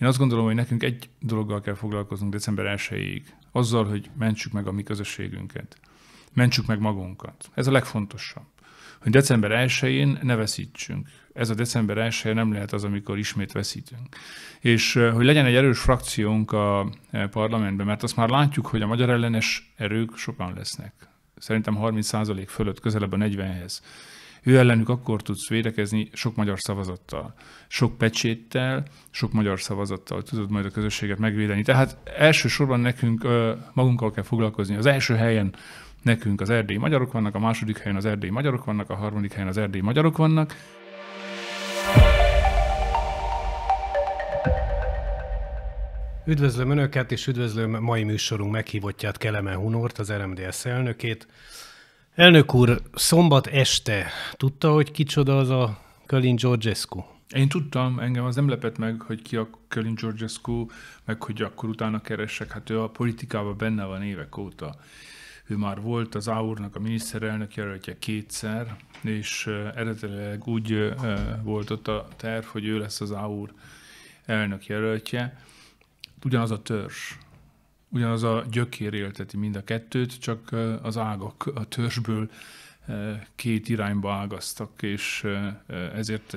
Én azt gondolom, hogy nekünk egy dologgal kell foglalkoznunk december 1-ig, azzal, hogy mentsük meg a mi közösségünket. Mentsük meg magunkat. Ez a legfontosabb. Hogy december 1-én ne veszítsünk. Ez a december 1 nem lehet az, amikor ismét veszítünk. És hogy legyen egy erős frakciónk a e, parlamentben, mert azt már látjuk, hogy a magyar ellenes erők sokan lesznek. Szerintem 30% fölött, közelebb a 40-hez. Ő ellenük akkor tudsz védekezni sok magyar szavazattal, sok pecséttel, sok magyar szavazattal tudod majd a közösséget megvédeni. Tehát elsősorban nekünk magunkkal kell foglalkozni. Az első helyen nekünk az erdélyi magyarok vannak, a második helyen az erdélyi magyarok vannak, a harmadik helyen az erdélyi magyarok vannak. Üdvözlöm Önöket, és üdvözlöm mai műsorunk meghívottját, Kelemen Hunort, az RMDS elnökét. Elnök úr, szombat este tudta, hogy kicsoda az a Kölin Georgescu? Én tudtam, engem az nem lepett meg, hogy ki a Kölin Georgescu, meg hogy akkor utána keresek. Hát ő a politikában benne van évek óta. Ő már volt az AUR-nak a miniszterelnök jelöltje kétszer, és eredetileg úgy volt ott a terv, hogy ő lesz az AUR elnök jelöltje. Ugyanaz a törzs, ugyanaz a gyökér élteti mind a kettőt, csak az ágak a törzsből két irányba ágaztak, és ezért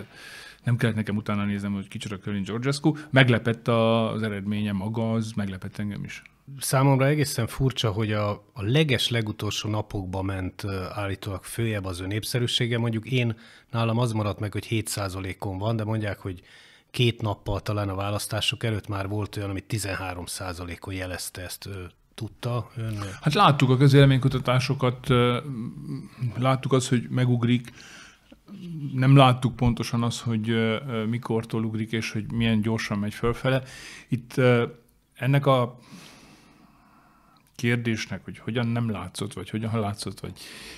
nem kellett nekem utána néznem, hogy kicsoda Colin Georgescu. Meglepett az eredménye maga, az meglepett engem is. Számomra egészen furcsa, hogy a, a leges legutolsó napokba ment állítólag főjebb az ő népszerűsége. Mondjuk én nálam az maradt meg, hogy 7%-on van, de mondják, hogy két nappal talán a választások előtt már volt olyan, ami 13 on jelezte ezt tudta ön? Hát láttuk a közéleménykutatásokat, láttuk azt, hogy megugrik, nem láttuk pontosan azt, hogy mikortól ugrik, és hogy milyen gyorsan megy fölfele. Itt ennek a kérdésnek, hogy hogyan nem látszott, vagy hogyan látszott, vagy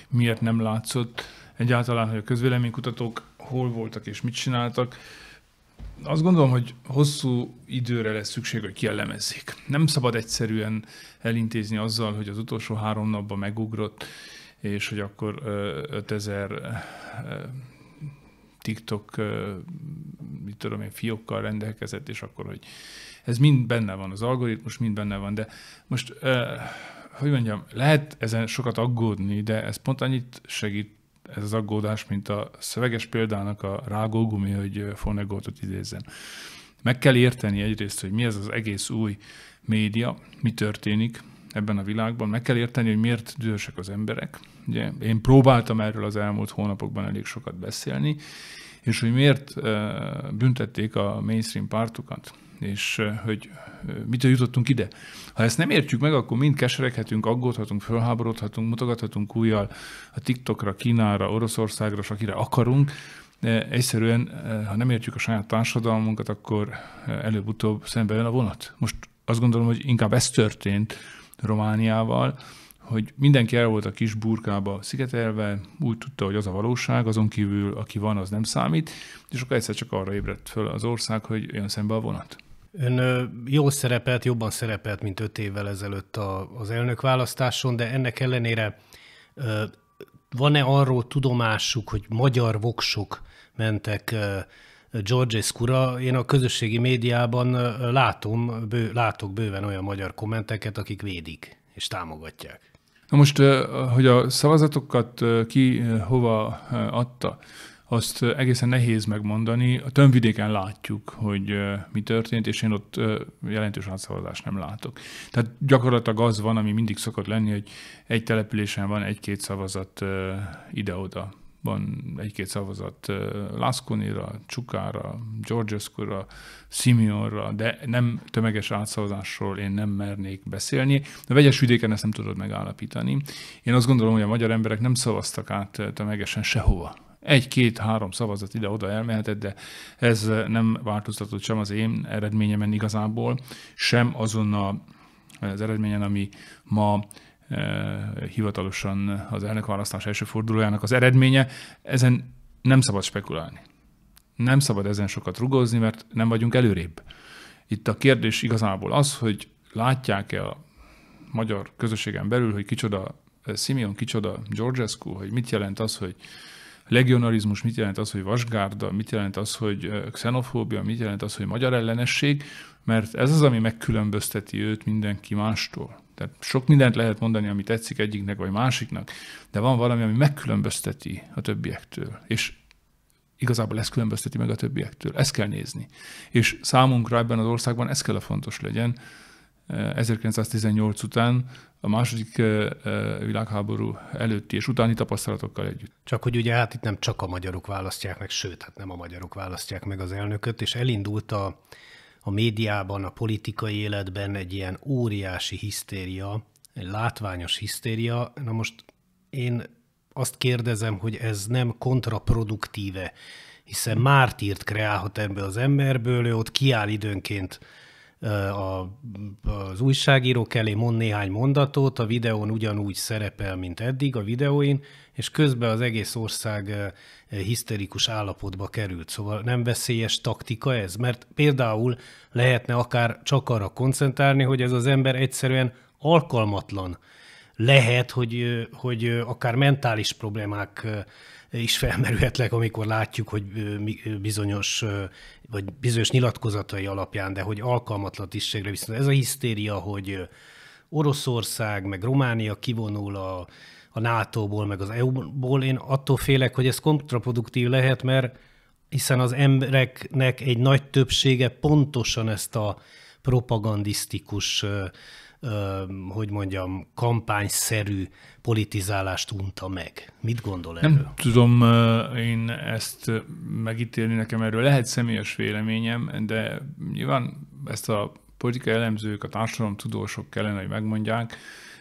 miért nem látszott, egyáltalán, hogy a közvéleménykutatók hol voltak és mit csináltak, azt gondolom, hogy hosszú időre lesz szükség, hogy kielemezzék. Nem szabad egyszerűen elintézni azzal, hogy az utolsó három napban megugrott, és hogy akkor 5000 TikTok, mit tudom én, fiókkal rendelkezett, és akkor, hogy ez mind benne van, az algoritmus mind benne van, de most, hogy mondjam, lehet ezen sokat aggódni, de ez pont annyit segít ez az aggódás, mint a szöveges példának a rágógumi, hogy Fonegótot idézzen. Meg kell érteni egyrészt, hogy mi ez az egész új média, mi történik ebben a világban, meg kell érteni, hogy miért dühösek az emberek. Ugye, én próbáltam erről az elmúlt hónapokban elég sokat beszélni, és hogy miért büntették a mainstream pártokat és hogy mitől jutottunk ide. Ha ezt nem értjük meg, akkor mind kesereghetünk, aggódhatunk, fölháborodhatunk, mutogathatunk újjal a TikTokra, Kínára, Oroszországra, és akire akarunk, de egyszerűen, ha nem értjük a saját társadalmunkat, akkor előbb-utóbb szembe jön a vonat. Most azt gondolom, hogy inkább ez történt Romániával, hogy mindenki el volt a kis burkába szigetelve, úgy tudta, hogy az a valóság, azon kívül, aki van, az nem számít, és akkor egyszer csak arra ébredt föl az ország, hogy jön szembe a vonat. Ön jól szerepelt, jobban szerepelt, mint öt évvel ezelőtt a, az elnökválasztáson, de ennek ellenére van-e arról tudomásuk, hogy magyar voksok mentek George Skura? Én a közösségi médiában látom, bő, látok bőven olyan magyar kommenteket, akik védik és támogatják. Na most, hogy a szavazatokat ki hova adta, azt egészen nehéz megmondani. A tömvidéken látjuk, hogy mi történt, és én ott jelentős átszavazást nem látok. Tehát gyakorlatilag az van, ami mindig szokott lenni, hogy egy településen van egy-két szavazat ide-oda. Van egy-két szavazat Lászkonira, Csukára, Georgeskura, Simeonra, de nem tömeges átszavazásról én nem mernék beszélni. A vegyes vidéken ezt nem tudod megállapítani. Én azt gondolom, hogy a magyar emberek nem szavaztak át tömegesen sehova egy-két-három szavazat ide-oda elmehetett, de ez nem változtatott sem az én eredményemen igazából, sem azon a, az eredményen, ami ma eh, hivatalosan az elnökválasztás első fordulójának az eredménye. Ezen nem szabad spekulálni. Nem szabad ezen sokat rugózni, mert nem vagyunk előrébb. Itt a kérdés igazából az, hogy látják-e a magyar közösségen belül, hogy kicsoda eh, Simeon, kicsoda Georgescu, hogy mit jelent az, hogy legionarizmus, mit jelent az, hogy vasgárda, mit jelent az, hogy xenofóbia, mit jelent az, hogy magyar ellenesség, mert ez az, ami megkülönbözteti őt mindenki mástól. Tehát sok mindent lehet mondani, ami tetszik egyiknek vagy másiknak, de van valami, ami megkülönbözteti a többiektől. És igazából ez különbözteti meg a többiektől. Ezt kell nézni. És számunkra ebben az országban ez kell a fontos legyen, 1918 után a második világháború előtti és utáni tapasztalatokkal együtt. Csak hogy ugye hát itt nem csak a magyarok választják meg, sőt, hát nem a magyarok választják meg az elnököt, és elindult a, a médiában, a politikai életben egy ilyen óriási hisztéria, egy látványos hisztéria. Na most én azt kérdezem, hogy ez nem kontraproduktíve, hiszen mártírt kreálhat ebből az emberből, ő ott kiáll időnként a, az újságírók elé mond néhány mondatot, a videón ugyanúgy szerepel, mint eddig a videóin, és közben az egész ország hiszterikus állapotba került. Szóval nem veszélyes taktika ez, mert például lehetne akár csak arra koncentrálni, hogy ez az ember egyszerűen alkalmatlan. Lehet, hogy, hogy akár mentális problémák is felmerülhetnek, amikor látjuk, hogy bizonyos, vagy bizonyos nyilatkozatai alapján, de hogy alkalmatlan tisztségre viszont ez a hisztéria, hogy Oroszország, meg Románia kivonul a, a NATO-ból, meg az EU-ból, én attól félek, hogy ez kontraproduktív lehet, mert hiszen az embereknek egy nagy többsége pontosan ezt a propagandisztikus hogy mondjam, kampányszerű politizálást unta meg. Mit gondol erről? Nem tudom én ezt megítélni, nekem erről lehet személyes véleményem, de nyilván ezt a politikai elemzők, a társadalomtudósok kellene, hogy megmondják,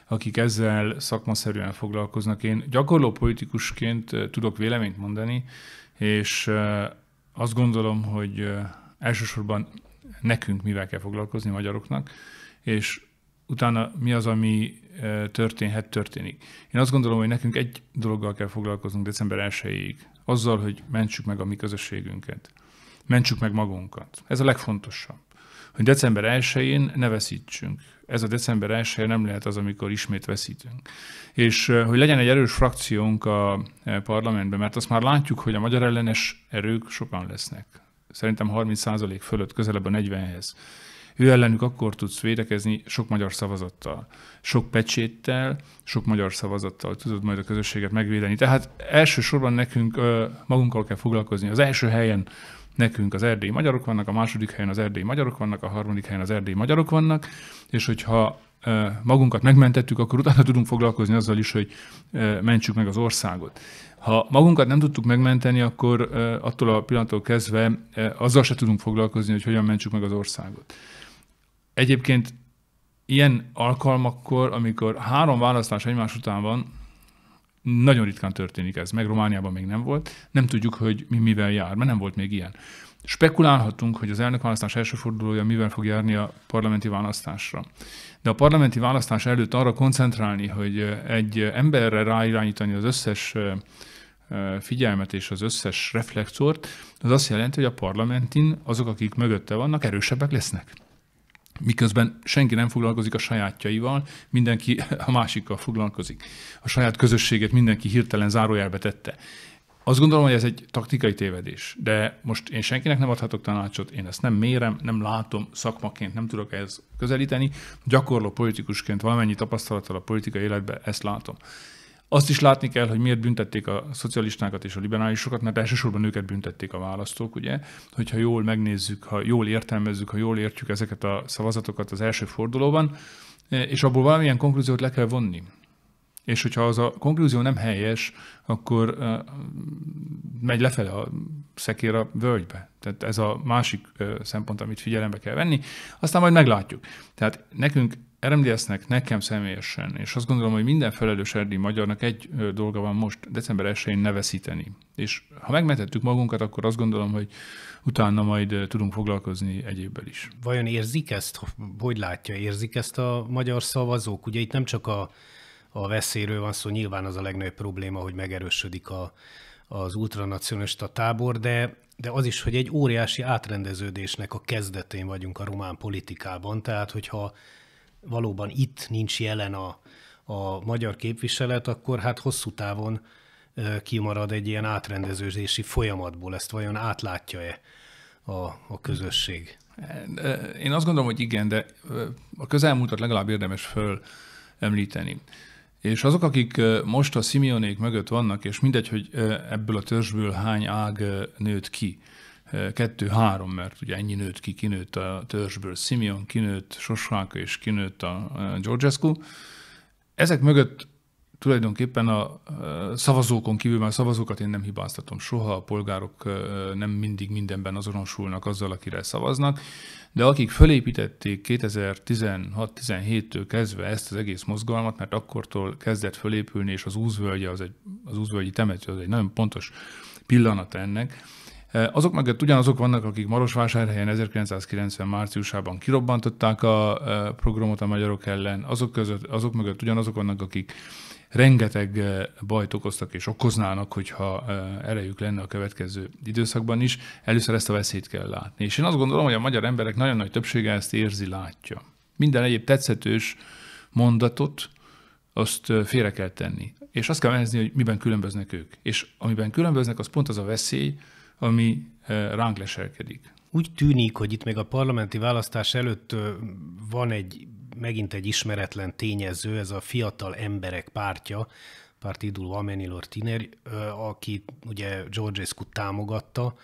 akik ezzel szakmaszerűen foglalkoznak. Én gyakorló politikusként tudok véleményt mondani, és azt gondolom, hogy elsősorban nekünk mivel kell foglalkozni magyaroknak, és utána mi az, ami e, történhet, történik. Én azt gondolom, hogy nekünk egy dologgal kell foglalkoznunk december 1-ig, azzal, hogy mentsük meg a mi közösségünket. Mentsük meg magunkat. Ez a legfontosabb. Hogy december 1-én ne veszítsünk. Ez a december 1 nem lehet az, amikor ismét veszítünk. És e, hogy legyen egy erős frakciónk a e, parlamentben, mert azt már látjuk, hogy a magyar ellenes erők sokan lesznek. Szerintem 30 fölött, közelebb a 40-hez. Ő ellenük akkor tudsz védekezni sok magyar szavazattal, sok pecséttel, sok magyar szavazattal tudod majd a közösséget megvédeni. Tehát elsősorban nekünk magunkkal kell foglalkozni. Az első helyen nekünk az erdélyi magyarok vannak, a második helyen az erdélyi magyarok vannak, a harmadik helyen az erdélyi magyarok vannak, és hogyha magunkat megmentettük, akkor utána tudunk foglalkozni azzal is, hogy mentsük meg az országot. Ha magunkat nem tudtuk megmenteni, akkor attól a pillanattól kezdve azzal se tudunk foglalkozni, hogy hogyan mentsük meg az országot. Egyébként ilyen alkalmakkor, amikor három választás egymás után van, nagyon ritkán történik ez, meg Romániában még nem volt, nem tudjuk, hogy mi mivel jár, mert nem volt még ilyen. Spekulálhatunk, hogy az elnökválasztás első fordulója mivel fog járni a parlamenti választásra. De a parlamenti választás előtt arra koncentrálni, hogy egy emberre ráirányítani az összes figyelmet és az összes reflektort, az azt jelenti, hogy a parlamentin azok, akik mögötte vannak, erősebbek lesznek miközben senki nem foglalkozik a sajátjaival, mindenki a másikkal foglalkozik. A saját közösséget mindenki hirtelen zárójelbe tette. Azt gondolom, hogy ez egy taktikai tévedés, de most én senkinek nem adhatok tanácsot, én ezt nem mérem, nem látom szakmaként, nem tudok ehhez közelíteni. Gyakorló politikusként valamennyi tapasztalattal a politikai életben ezt látom. Azt is látni kell, hogy miért büntették a szocialistákat és a liberálisokat, mert elsősorban őket büntették a választók, ugye? Hogyha jól megnézzük, ha jól értelmezzük, ha jól értjük ezeket a szavazatokat az első fordulóban, e, és abból valamilyen konklúziót le kell vonni. És hogyha az a konklúzió nem helyes, akkor e, megy lefele a szekér a völgybe. Tehát ez a másik e, szempont, amit figyelembe kell venni. Aztán majd meglátjuk. Tehát nekünk RMDS-nek, nekem személyesen, és azt gondolom, hogy minden felelős erdélyi magyarnak egy dolga van most december 1-én ne veszíteni. És ha megmentettük magunkat, akkor azt gondolom, hogy utána majd tudunk foglalkozni egyébbel is. Vajon érzik ezt, hogy látja, érzik ezt a magyar szavazók? Ugye itt nem csak a, a veszélyről van szó, nyilván az a legnagyobb probléma, hogy megerősödik a, az ultranacionalista tábor, de, de az is, hogy egy óriási átrendeződésnek a kezdetén vagyunk a román politikában, tehát hogyha valóban itt nincs jelen a, a magyar képviselet, akkor hát hosszú távon kimarad egy ilyen átrendezőzési folyamatból. Ezt vajon átlátja-e a, a közösség? Én azt gondolom, hogy igen, de a közelmúltat legalább érdemes föl említeni. És azok, akik most a Simeonék mögött vannak, és mindegy, hogy ebből a törzsből hány ág nőtt ki, kettő-három, mert ugye ennyi nőtt ki, kinőtt a törzsből Simeon, kinőtt Sosháka és kinőtt a Georgescu. Ezek mögött tulajdonképpen a szavazókon kívül, már szavazókat én nem hibáztatom soha, a polgárok nem mindig mindenben azonosulnak azzal, akire szavaznak, de akik fölépítették 2016-17-től kezdve ezt az egész mozgalmat, mert akkortól kezdett fölépülni, és az úzvölgye, az, egy, az úzvölgyi temető, az egy nagyon pontos pillanat ennek, E, azok mögött ugyanazok vannak, akik Marosvásárhelyen 1990 márciusában kirobbantották a e, programot a magyarok ellen, azok, között, azok mögött ugyanazok vannak, akik rengeteg e, bajt okoztak és okoznának, hogyha erejük lenne a következő időszakban is. Először ezt a veszélyt kell látni. És én azt gondolom, hogy a magyar emberek nagyon nagy többsége ezt érzi, látja. Minden egyéb tetszetős mondatot, azt félre kell tenni. És azt kell nézni, hogy miben különböznek ők. És amiben különböznek, az pont az a veszély, ami eh, ránk leselkedik. Úgy tűnik, hogy itt még a parlamenti választás előtt van egy megint egy ismeretlen tényező, ez a fiatal emberek pártja, partiduló Amenilor Tiner, aki ugye Georgescu támogatta,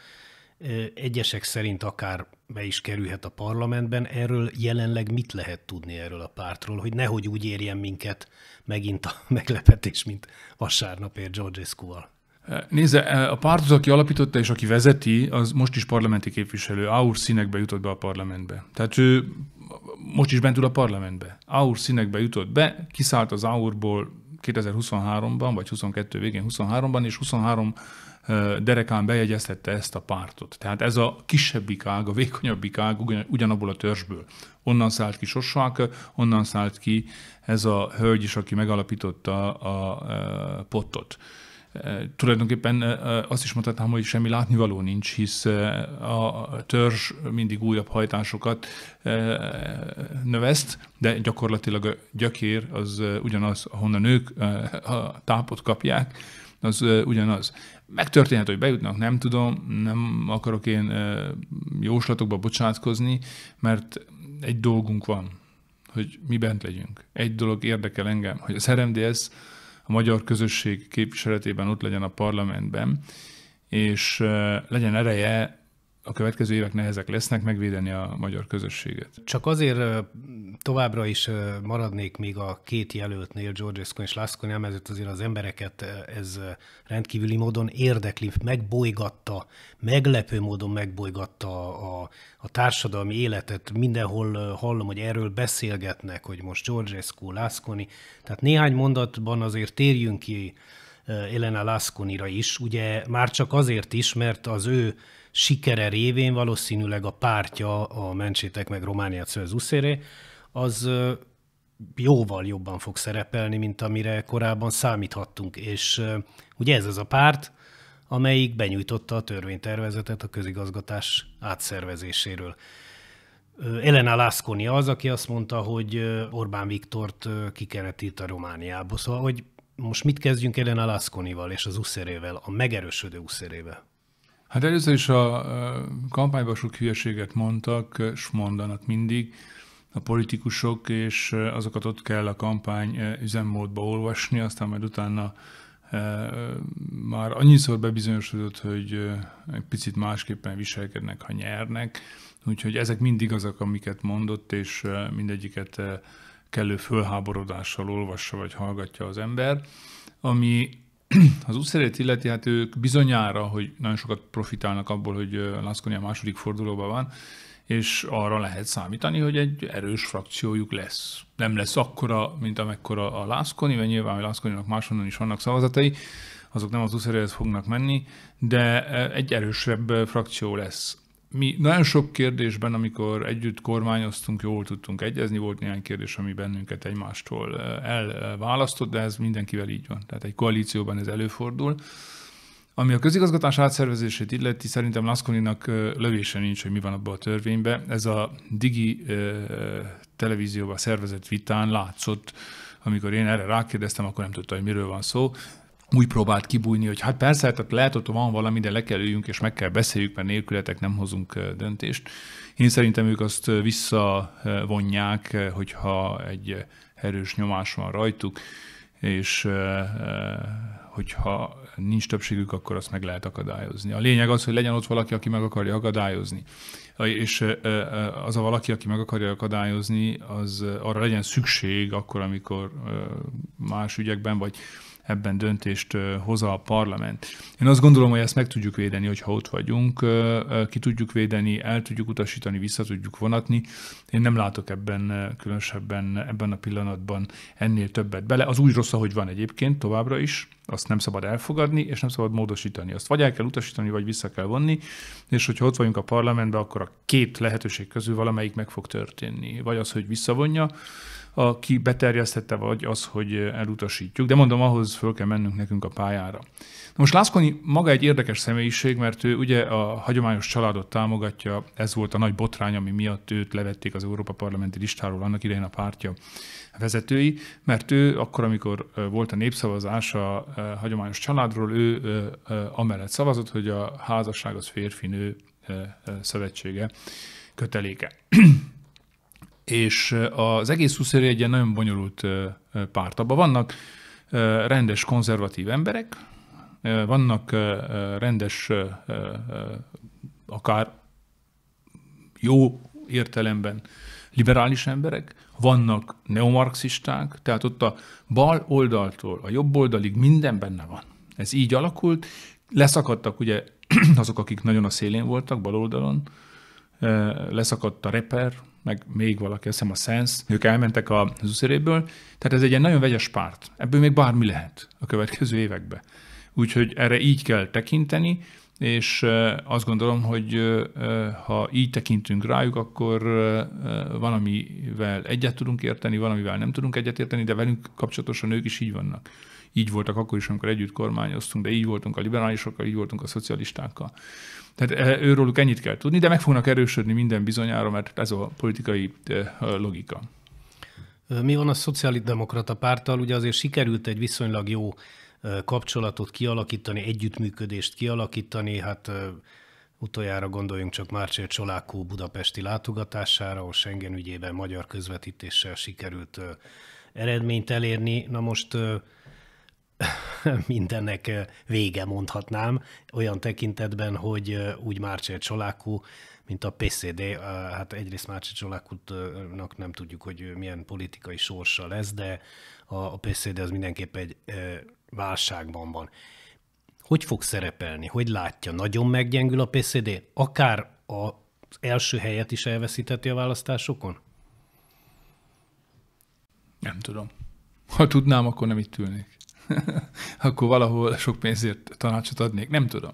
egyesek szerint akár be is kerülhet a parlamentben. Erről jelenleg mit lehet tudni erről a pártról, hogy nehogy úgy érjen minket megint a meglepetés, mint vasárnapért Georgescu-val? Nézze, a pártot, aki alapította és aki vezeti, az most is parlamenti képviselő. Aur színekbe jutott be a parlamentbe. Tehát ő most is bent ül a parlamentbe. Aur színekbe jutott be, kiszállt az Aurból 2023-ban, vagy 22 végén 23-ban, és 23 derekán bejegyeztette ezt a pártot. Tehát ez a kisebbik ág, a vékonyabbik ág ugyanabból a törzsből. Onnan szállt ki Sossák, onnan szállt ki ez a hölgy is, aki megalapította a pottot tulajdonképpen azt is mondhatnám, hogy semmi látnivaló nincs, hisz a törzs mindig újabb hajtásokat növeszt, de gyakorlatilag a gyökér az ugyanaz, ahonnan ők a tápot kapják, az ugyanaz. Megtörténhet, hogy bejutnak, nem tudom, nem akarok én jóslatokba bocsátkozni, mert egy dolgunk van, hogy mi bent legyünk. Egy dolog érdekel engem, hogy az RMDS magyar közösség képviseletében ott legyen a parlamentben, és legyen ereje a következő évek nehezek lesznek megvédeni a magyar közösséget. Csak azért továbbra is maradnék még a két jelöltnél, Georgescu és Lászkónál, mert azért az embereket ez rendkívüli módon érdekli, megbolygatta, meglepő módon megbolygatta a, a társadalmi életet. Mindenhol hallom, hogy erről beszélgetnek, hogy most Georgescu, Lászkóni. Tehát néhány mondatban azért térjünk ki Elena Lászkonira is, ugye már csak azért is, mert az ő sikere révén valószínűleg a pártja, a Mencsétek meg Románia Szőzuszéré, az jóval jobban fog szerepelni, mint amire korábban számíthattunk. És ugye ez az a párt, amelyik benyújtotta a törvénytervezetet a közigazgatás átszervezéséről. Elena Lászkoni az, aki azt mondta, hogy Orbán Viktort ki kellett tiltani Romániába. Szóval, hogy most mit kezdjünk Elena Lászkonival és az uszerével, a megerősödő uszerével? Hát először is a kampányban sok hülyeséget mondtak, és mondanak mindig a politikusok, és azokat ott kell a kampány üzemmódba olvasni, aztán majd utána már annyiszor bebizonyosodott, hogy egy picit másképpen viselkednek, ha nyernek, úgyhogy ezek mindig azok, amiket mondott, és mindegyiket kellő fölháborodással olvassa vagy hallgatja az ember. Ami az útszerét illeti, hát ők bizonyára, hogy nagyon sokat profitálnak abból, hogy a második fordulóban van, és arra lehet számítani, hogy egy erős frakciójuk lesz. Nem lesz akkora, mint amekkora a Lászkoni, mert nyilván a Lászkoninak máshonnan is vannak szavazatai, azok nem az uszeréhez fognak menni, de egy erősebb frakció lesz mi nagyon sok kérdésben, amikor együtt kormányoztunk, jól tudtunk egyezni, volt néhány kérdés, ami bennünket egymástól elválasztott, de ez mindenkivel így van. Tehát egy koalícióban ez előfordul. Ami a közigazgatás átszervezését illeti, szerintem Laszkoninak lövése nincs, hogy mi van abban a törvényben. Ez a Digi televízióban szervezett vitán látszott, amikor én erre rákérdeztem, akkor nem tudta, hogy miről van szó úgy próbált kibújni, hogy hát persze, tehát lehet, hogy van valami, de le kell üljünk, és meg kell beszéljük, mert nélkületek nem hozunk döntést. Én szerintem ők azt visszavonják, hogyha egy erős nyomás van rajtuk, és hogyha nincs többségük, akkor azt meg lehet akadályozni. A lényeg az, hogy legyen ott valaki, aki meg akarja akadályozni. És az a valaki, aki meg akarja akadályozni, az arra legyen szükség akkor, amikor más ügyekben, vagy ebben döntést hoz a parlament. Én azt gondolom, hogy ezt meg tudjuk védeni, hogyha ott vagyunk, ki tudjuk védeni, el tudjuk utasítani, vissza tudjuk vonatni. Én nem látok ebben különösebben ebben a pillanatban ennél többet bele. Az úgy rossz, ahogy van egyébként továbbra is, azt nem szabad elfogadni, és nem szabad módosítani. Azt vagy el kell utasítani, vagy vissza kell vonni, és hogyha ott vagyunk a parlamentben, akkor a két lehetőség közül valamelyik meg fog történni. Vagy az, hogy visszavonja, aki beterjesztette, vagy az, hogy elutasítjuk. De mondom, ahhoz föl kell mennünk nekünk a pályára. Na most Lászkonyi maga egy érdekes személyiség, mert ő ugye a hagyományos családot támogatja, ez volt a nagy botrány, ami miatt őt levették az Európa Parlamenti listáról annak idején a pártja vezetői, mert ő akkor, amikor volt a népszavazás a hagyományos családról, ő amellett szavazott, hogy a házasság az férfi nő szövetsége köteléke. és az egész szuszeri egy ilyen nagyon bonyolult párt. Abban vannak rendes konzervatív emberek, vannak rendes akár jó értelemben liberális emberek, vannak neomarxisták, tehát ott a bal oldaltól a jobb oldalig minden benne van. Ez így alakult. Leszakadtak ugye azok, akik nagyon a szélén voltak, bal oldalon, leszakadt a reper, meg még valaki, azt hiszem a Sense, ők elmentek a Zuszeréből, tehát ez egy ilyen nagyon vegyes párt. Ebből még bármi lehet a következő években. Úgyhogy erre így kell tekinteni, és azt gondolom, hogy ha így tekintünk rájuk, akkor valamivel egyet tudunk érteni, valamivel nem tudunk egyet érteni, de velünk kapcsolatosan ők is így vannak így voltak akkor is, amikor együtt kormányoztunk, de így voltunk a liberálisokkal, így voltunk a szocialistákkal. Tehát e, őróluk ennyit kell tudni, de meg fognak erősödni minden bizonyára, mert ez a politikai e, logika. Mi van a szociálidemokrata párttal? Ugye azért sikerült egy viszonylag jó kapcsolatot kialakítani, együttműködést kialakítani, hát Utoljára gondoljunk csak Márcsér Csolákó budapesti látogatására, ahol Schengen ügyében magyar közvetítéssel sikerült eredményt elérni. Na most mindennek vége mondhatnám, olyan tekintetben, hogy úgy Márcsér Csolákú, mint a PCD, hát egyrészt Márcsér Csolákútnak nem tudjuk, hogy milyen politikai sorsa lesz, de a PCD az mindenképp egy válságban van. Hogy fog szerepelni? Hogy látja? Nagyon meggyengül a PCD? Akár az első helyet is elveszítheti a választásokon? Nem tudom. Ha tudnám, akkor nem itt ülnék. akkor valahol sok pénzért tanácsot adnék, nem tudom.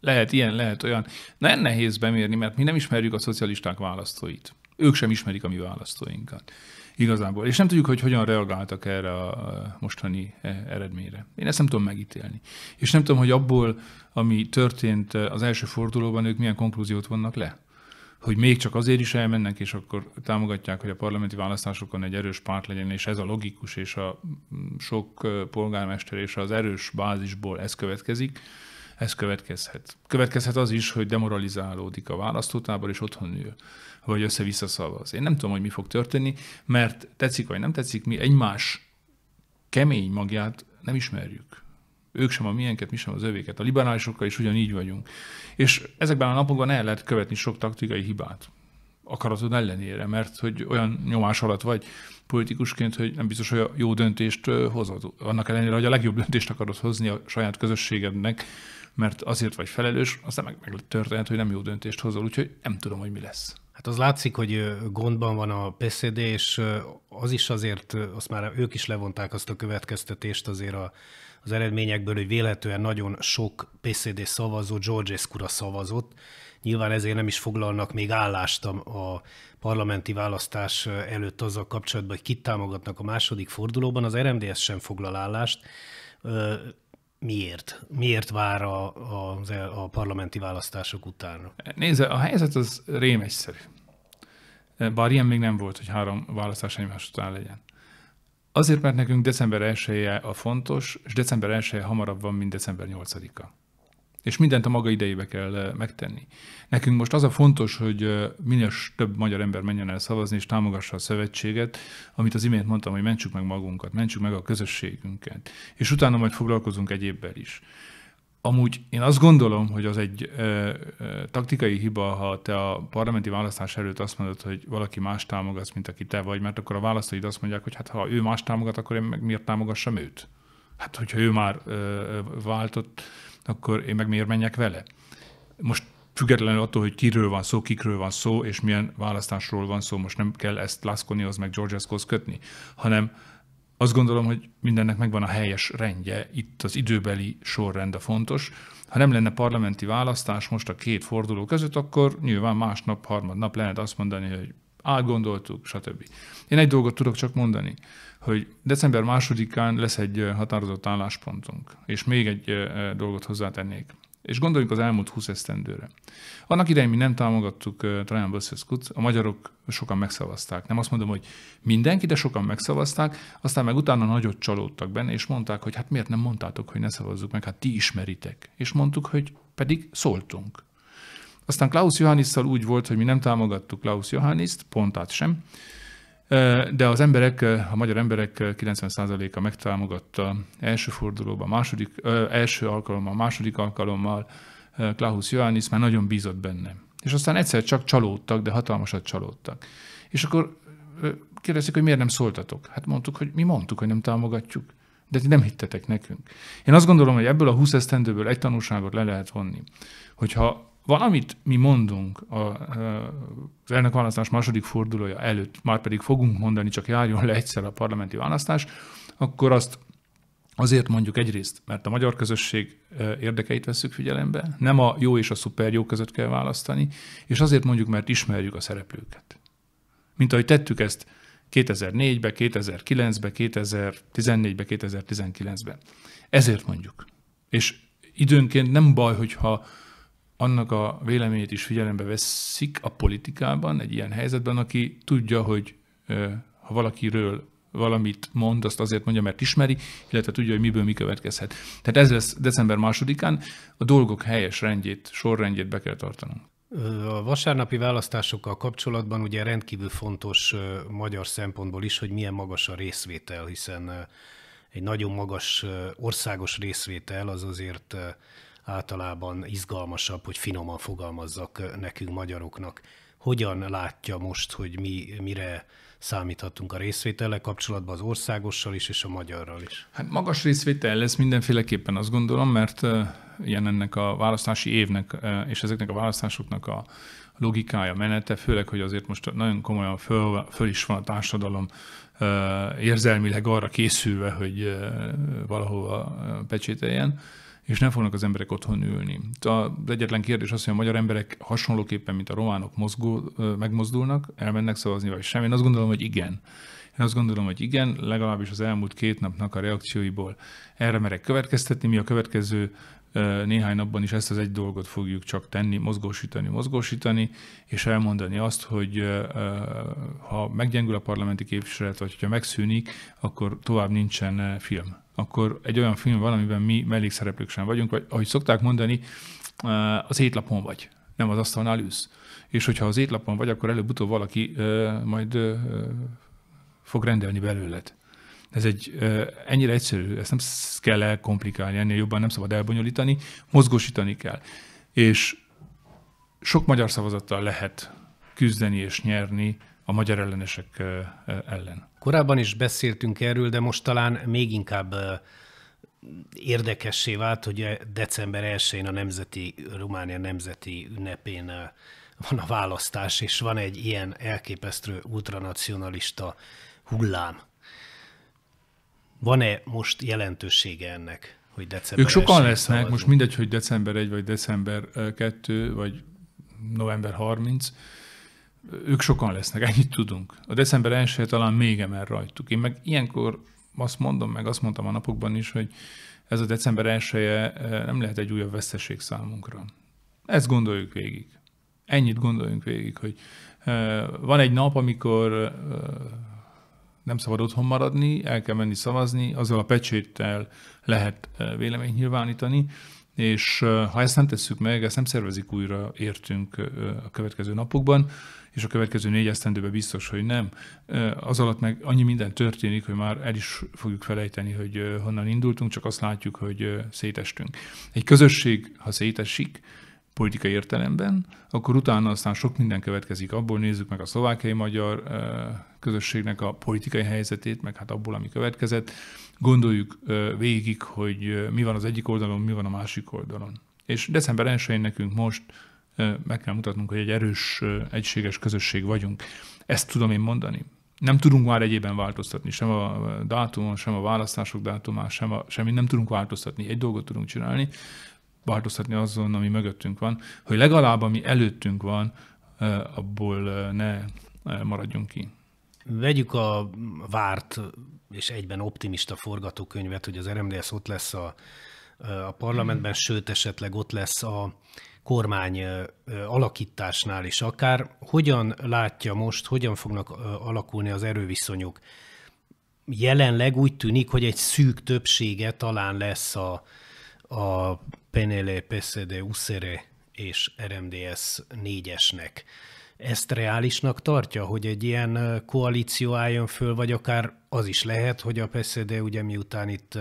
Lehet ilyen, lehet olyan. Na, nehéz bemérni, mert mi nem ismerjük a szocialisták választóit. Ők sem ismerik a mi választóinkat. Igazából. És nem tudjuk, hogy hogyan reagáltak erre a mostani e, eredményre. Én ezt nem tudom megítélni. És nem tudom, hogy abból, ami történt az első fordulóban, ők milyen konklúziót vonnak le hogy még csak azért is elmennek, és akkor támogatják, hogy a parlamenti választásokon egy erős párt legyen, és ez a logikus, és a mm, sok polgármester és az erős bázisból ez következik, ez következhet. Következhet az is, hogy demoralizálódik a választótábor, és otthon ül, vagy össze-vissza szavaz. Én nem tudom, hogy mi fog történni, mert tetszik vagy nem tetszik, mi egymás kemény magját nem ismerjük. Ők sem a miénket, mi sem az övéket. A liberálisokkal is ugyanígy vagyunk. És ezekben a napokban el lehet követni sok taktikai hibát akaratod ellenére, mert hogy olyan nyomás alatt vagy politikusként, hogy nem biztos, hogy a jó döntést hozod. Annak ellenére, hogy a legjobb döntést akarod hozni a saját közösségednek, mert azért vagy felelős, aztán meg, meg történhet, hogy nem jó döntést hozol, úgyhogy nem tudom, hogy mi lesz. Hát az látszik, hogy gondban van a PCD, és az is azért, azt már ők is levonták azt a következtetést azért a az eredményekből, hogy véletlenül nagyon sok PCD szavazó George ra szavazott. Nyilván ezért nem is foglalnak még állást a parlamenti választás előtt azzal kapcsolatban, hogy kit támogatnak a második fordulóban. Az RMDS sem foglal állást. Miért? Miért vár a, a, a parlamenti választások után? Nézze, a helyzet az rém egyszerű. Bár ilyen még nem volt, hogy három választás egymás után legyen. Azért, mert nekünk december 1 -e a fontos, és december 1 -e hamarabb van, mint december 8-a. És mindent a maga idejébe kell eh, megtenni. Nekünk most az a fontos, hogy eh, minél több magyar ember menjen el szavazni, és támogassa a szövetséget, amit az imént mondtam, hogy mentsük meg magunkat, mentsük meg a közösségünket, és utána majd foglalkozunk egyébbel is. Amúgy én azt gondolom, hogy az egy ö, ö, taktikai hiba, ha te a parlamenti választás előtt azt mondod, hogy valaki más támogatsz, mint aki te vagy, mert akkor a választóid azt mondják, hogy hát ha ő más támogat, akkor én meg miért támogassam őt? Hát, hogyha ő már ö, váltott, akkor én meg miért menjek vele? Most függetlenül attól, hogy kiről van szó, kikről van szó, és milyen választásról van szó, most nem kell ezt az meg Georgeshoz kötni, hanem azt gondolom, hogy mindennek megvan a helyes rendje, itt az időbeli sorrend a fontos. Ha nem lenne parlamenti választás most a két forduló között, akkor nyilván másnap, harmadnap lehet azt mondani, hogy átgondoltuk, stb. Én egy dolgot tudok csak mondani, hogy december másodikán lesz egy határozott álláspontunk, és még egy dolgot hozzátennék. És gondoljunk az elmúlt 20 esztendőre. Annak idején mi nem támogattuk uh, Trajan Böszeszkut, a magyarok sokan megszavazták. Nem azt mondom, hogy mindenki, de sokan megszavazták, aztán meg utána nagyot csalódtak benne, és mondták, hogy hát miért nem mondtátok, hogy ne szavazzuk meg, hát ti ismeritek. És mondtuk, hogy pedig szóltunk. Aztán Klaus Johannisszal úgy volt, hogy mi nem támogattuk Klaus Johanniszt, pontát sem, de az emberek, a magyar emberek 90%-a megtámogatta első fordulóban, második, első alkalommal, második alkalommal Klaus Johannis már nagyon bízott benne. És aztán egyszer csak csalódtak, de hatalmasat csalódtak. És akkor kérdezték, hogy miért nem szóltatok. Hát mondtuk, hogy mi mondtuk, hogy nem támogatjuk, de ti nem hittetek nekünk. Én azt gondolom, hogy ebből a 20 esztendőből egy tanulságot le lehet vonni, hogyha valamit mi mondunk a, az választás második fordulója előtt, már pedig fogunk mondani, csak járjon le egyszer a parlamenti választás, akkor azt Azért mondjuk egyrészt, mert a magyar közösség érdekeit veszük figyelembe, nem a jó és a szuper jó között kell választani, és azért mondjuk, mert ismerjük a szereplőket. Mint ahogy tettük ezt 2004-be, 2009-be, 2014-be, 2019 be Ezért mondjuk. És időnként nem baj, hogyha annak a véleményét is figyelembe veszik a politikában, egy ilyen helyzetben, aki tudja, hogy ha valakiről valamit mond, azt azért mondja, mert ismeri, illetve tudja, hogy miből mi következhet. Tehát ez lesz december másodikán, a dolgok helyes rendjét, sorrendjét be kell tartanunk. A vasárnapi választásokkal kapcsolatban ugye rendkívül fontos magyar szempontból is, hogy milyen magas a részvétel, hiszen egy nagyon magas országos részvétel az azért általában izgalmasabb, hogy finoman fogalmazzak nekünk magyaroknak. Hogyan látja most, hogy mi, mire számíthatunk a részvétele kapcsolatban az országossal is és a magyarral is? Hát magas részvétel lesz mindenféleképpen azt gondolom, mert ilyen ennek a választási évnek és ezeknek a választásoknak a logikája, menete, főleg, hogy azért most nagyon komolyan föl, föl is van a társadalom érzelmileg arra készülve, hogy valahova pecsételjen és nem fognak az emberek otthon ülni. Az egyetlen kérdés az, hogy a magyar emberek hasonlóképpen, mint a románok mozgó, megmozdulnak, elmennek szavazni, vagy sem. Én azt gondolom, hogy igen. Én azt gondolom, hogy igen, legalábbis az elmúlt két napnak a reakcióiból erre merek következtetni. Mi a következő néhány napban is ezt az egy dolgot fogjuk csak tenni, mozgósítani, mozgósítani, és elmondani azt, hogy ha meggyengül a parlamenti képviselet, vagy ha megszűnik, akkor tovább nincsen film akkor egy olyan film van, amiben mi mellékszereplők sem vagyunk, vagy ahogy szokták mondani, az étlapon vagy, nem az asztalnál ülsz. És hogyha az étlapon vagy, akkor előbb-utóbb valaki majd fog rendelni belőled. Ez egy ennyire egyszerű, ezt nem kell elkomplikálni, ennél jobban nem szabad elbonyolítani, mozgósítani kell. És sok magyar szavazattal lehet küzdeni és nyerni a magyar ellenesek ellen. Korábban is beszéltünk erről, de most talán még inkább érdekessé vált, hogy december 1-én a Nemzeti, Románia Nemzeti Ünnepén van a választás, és van egy ilyen elképesztő ultranacionalista hullám. Van-e most jelentősége ennek, hogy december Ők sokan lesznek, szavazunk? most mindegy, hogy december 1, vagy december 2, vagy november 30, ők sokan lesznek, ennyit tudunk. A december 1 talán még emel rajtuk. Én meg ilyenkor azt mondom, meg azt mondtam a napokban is, hogy ez a december 1 e, nem lehet egy újabb veszteség számunkra. Ezt gondoljuk végig. Ennyit gondoljunk végig, hogy e, van egy nap, amikor e, nem szabad otthon maradni, el kell menni szavazni, azzal a pecséttel lehet véleményt nyilvánítani, és ha ezt nem tesszük meg, ezt nem szervezik újra értünk a következő napokban, és a következő négy esztendőben biztos, hogy nem. Az alatt meg annyi minden történik, hogy már el is fogjuk felejteni, hogy honnan indultunk, csak azt látjuk, hogy szétestünk. Egy közösség, ha szétesik, politikai értelemben, akkor utána aztán sok minden következik. Abból nézzük meg a szlovákiai magyar közösségnek a politikai helyzetét, meg hát abból, ami következett. Gondoljuk végig, hogy mi van az egyik oldalon, mi van a másik oldalon. És december 1-én nekünk most meg kell mutatnunk, hogy egy erős, egységes közösség vagyunk. Ezt tudom én mondani. Nem tudunk már egyében változtatni, sem a dátumon, sem a választások dátumán, sem a, semmi nem tudunk változtatni. Egy dolgot tudunk csinálni, változtatni azon, ami mögöttünk van, hogy legalább ami előttünk van, abból ne maradjunk ki. Vegyük a várt és egyben optimista forgatókönyvet, hogy az RMDS ott lesz a, a parlamentben, sőt esetleg ott lesz a, kormány alakításnál is akár. Hogyan látja most, hogyan fognak alakulni az erőviszonyok? Jelenleg úgy tűnik, hogy egy szűk többsége talán lesz a, a Penele, PSD, Uszere és RMDS négyesnek. Ezt reálisnak tartja, hogy egy ilyen koalíció álljon föl, vagy akár az is lehet, hogy a PSD ugye miután itt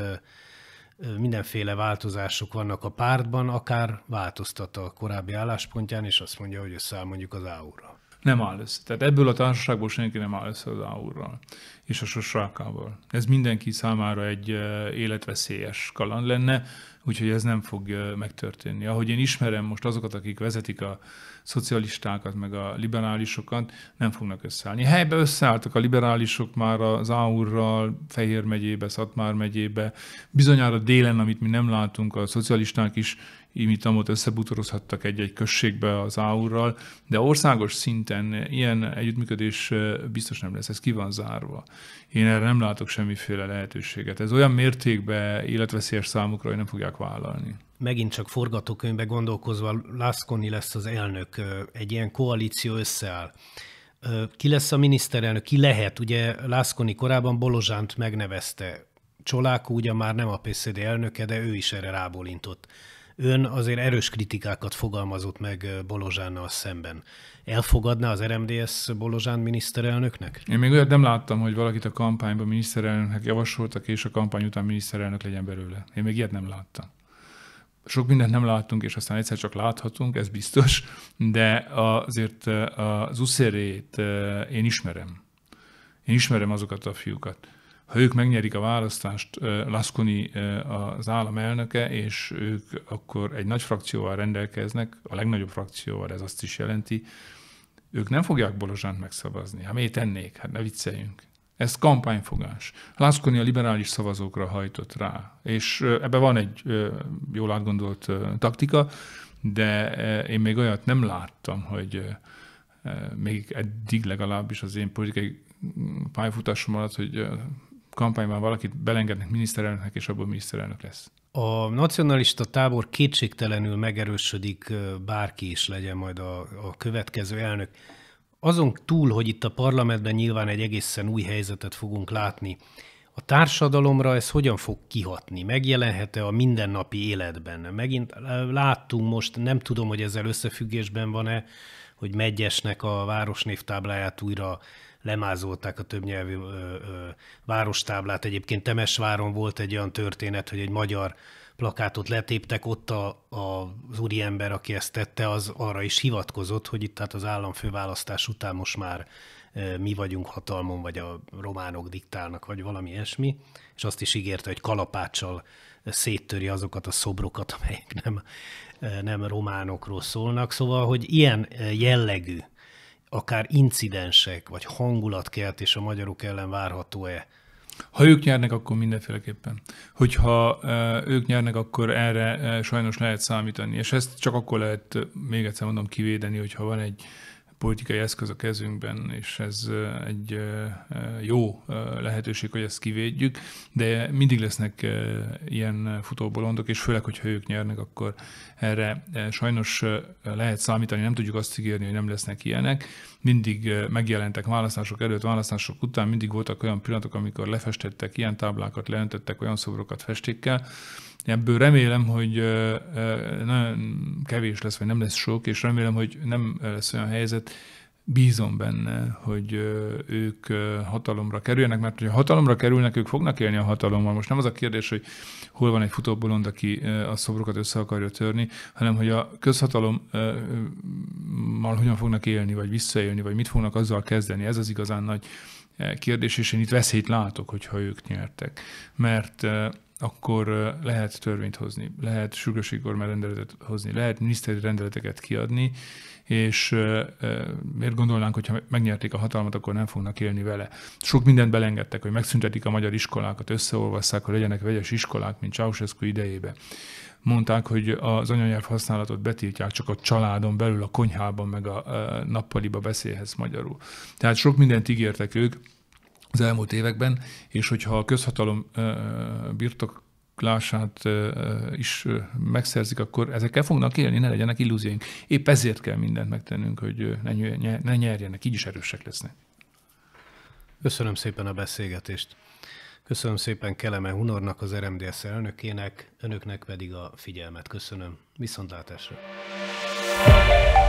mindenféle változások vannak a pártban, akár változtat a korábbi álláspontján, és azt mondja, hogy összeáll mondjuk az áura nem áll össze. Tehát ebből a társaságból senki nem áll össze az áurral és a sosrákával. Ez mindenki számára egy életveszélyes kaland lenne, úgyhogy ez nem fog megtörténni. Ahogy én ismerem most azokat, akik vezetik a szocialistákat, meg a liberálisokat, nem fognak összeállni. Helybe összeálltak a liberálisok már az Áurral, Fehér megyébe, Szatmár megyébe. Bizonyára délen, amit mi nem látunk, a szocialisták is imitamot összebutorozhattak egy-egy községbe az áurral, de országos szinten ilyen együttműködés biztos nem lesz, ez ki van zárva. Én erre nem látok semmiféle lehetőséget. Ez olyan mértékben életveszélyes számukra, hogy nem fogják vállalni megint csak forgatókönyvbe gondolkozva Lászkoni lesz az elnök, egy ilyen koalíció összeáll. Ki lesz a miniszterelnök? Ki lehet? Ugye Lászkoni korábban Bolozsánt megnevezte. Csolákó ugye már nem a PCD e elnöke, de ő is erre rábólintott. Ön azért erős kritikákat fogalmazott meg eh, Bolozsánnal szemben. Elfogadná az RMDS Bolozsán miniszterelnöknek? Én még olyat nem láttam, hogy valakit a kampányban miniszterelnöknek javasoltak, és a kampány után miniszterelnök legyen belőle. Én még ilyet nem láttam sok mindent nem látunk, és aztán egyszer csak láthatunk, ez biztos, de azért eh, az uszérét eh, én ismerem. Én ismerem azokat a fiúkat ha ők megnyerik a választást, Laszkoni az állam elnöke, és ők akkor egy nagy frakcióval rendelkeznek, a legnagyobb frakcióval, ez azt is jelenti, ők nem fogják Bolozsánt megszavazni. Hát miért tennék? Hát ne vicceljünk. Ez kampányfogás. Lászkoni a liberális szavazókra hajtott rá, és ebbe van egy jól átgondolt taktika, de én még olyat nem láttam, hogy még eddig legalábbis az én politikai pályafutásom alatt, hogy kampányban valakit belengednek miniszterelnöknek, és abból miniszterelnök lesz. A nacionalista tábor kétségtelenül megerősödik, bárki is legyen majd a, a következő elnök. Azon túl, hogy itt a parlamentben nyilván egy egészen új helyzetet fogunk látni, a társadalomra ez hogyan fog kihatni? Megjelenhet-e a mindennapi életben? Megint láttunk most, nem tudom, hogy ezzel összefüggésben van-e, hogy Megyesnek a városnévtábláját újra lemázolták a több nyelvű ö, ö, várostáblát. Egyébként Temesváron volt egy olyan történet, hogy egy magyar plakátot letéptek, ott a, a, az úriember, aki ezt tette, az arra is hivatkozott, hogy itt tehát az államfőválasztás után most már mi vagyunk hatalmon, vagy a románok diktálnak, vagy valami ilyesmi, és azt is ígérte, hogy kalapáccsal széttöri azokat a szobrokat, amelyek nem, nem románokról szólnak. Szóval, hogy ilyen jellegű akár incidensek, vagy hangulatkeltés a magyarok ellen várható-e? Ha ők nyernek, akkor mindenféleképpen. Hogyha ők nyernek, akkor erre sajnos lehet számítani. És ezt csak akkor lehet, még egyszer mondom, kivédeni, hogyha van egy politikai eszköz a kezünkben, és ez egy jó lehetőség, hogy ezt kivédjük, de mindig lesznek ilyen futóbolondok, és főleg, hogyha ők nyernek, akkor erre sajnos lehet számítani, nem tudjuk azt ígérni, hogy nem lesznek ilyenek. Mindig megjelentek választások előtt, választások után, mindig voltak olyan pillanatok, amikor lefestettek ilyen táblákat, leöntöttek olyan szobrokat festékkel, ebből remélem, hogy nagyon kevés lesz, vagy nem lesz sok, és remélem, hogy nem lesz olyan helyzet, bízom benne, hogy ők hatalomra kerüljenek, mert hogyha hatalomra kerülnek, ők fognak élni a hatalommal. Most nem az a kérdés, hogy hol van egy futóbolond, aki a szobrokat össze akarja törni, hanem hogy a közhatalommal hogyan fognak élni, vagy visszaélni, vagy mit fognak azzal kezdeni. Ez az igazán nagy kérdés, és én itt veszélyt látok, hogyha ők nyertek. Mert akkor lehet törvényt hozni, lehet sürgősségkormány rendeletet hozni, lehet miniszteri rendeleteket kiadni, és miért gondolnánk, hogyha megnyerték a hatalmat, akkor nem fognak élni vele. Sok mindent belengedtek, hogy megszüntetik a magyar iskolákat, összeolvasszák, hogy legyenek vegyes iskolák, mint Ceausescu idejébe. Mondták, hogy az anyanyelv használatot betiltják csak a családon belül, a konyhában, meg a nappaliba beszélhez magyarul. Tehát sok mindent ígértek ők, az elmúlt években, és hogyha a közhatalom birtok lását is megszerzik, akkor ezekkel fognak élni, ne legyenek illúzióink. Épp ezért kell mindent megtennünk, hogy ne nyerjenek, így is erősek lesznek. Köszönöm szépen a beszélgetést. Köszönöm szépen Keleme Hunornak, az RMDS elnökének, önöknek pedig a figyelmet köszönöm. Viszontlátásra! thank you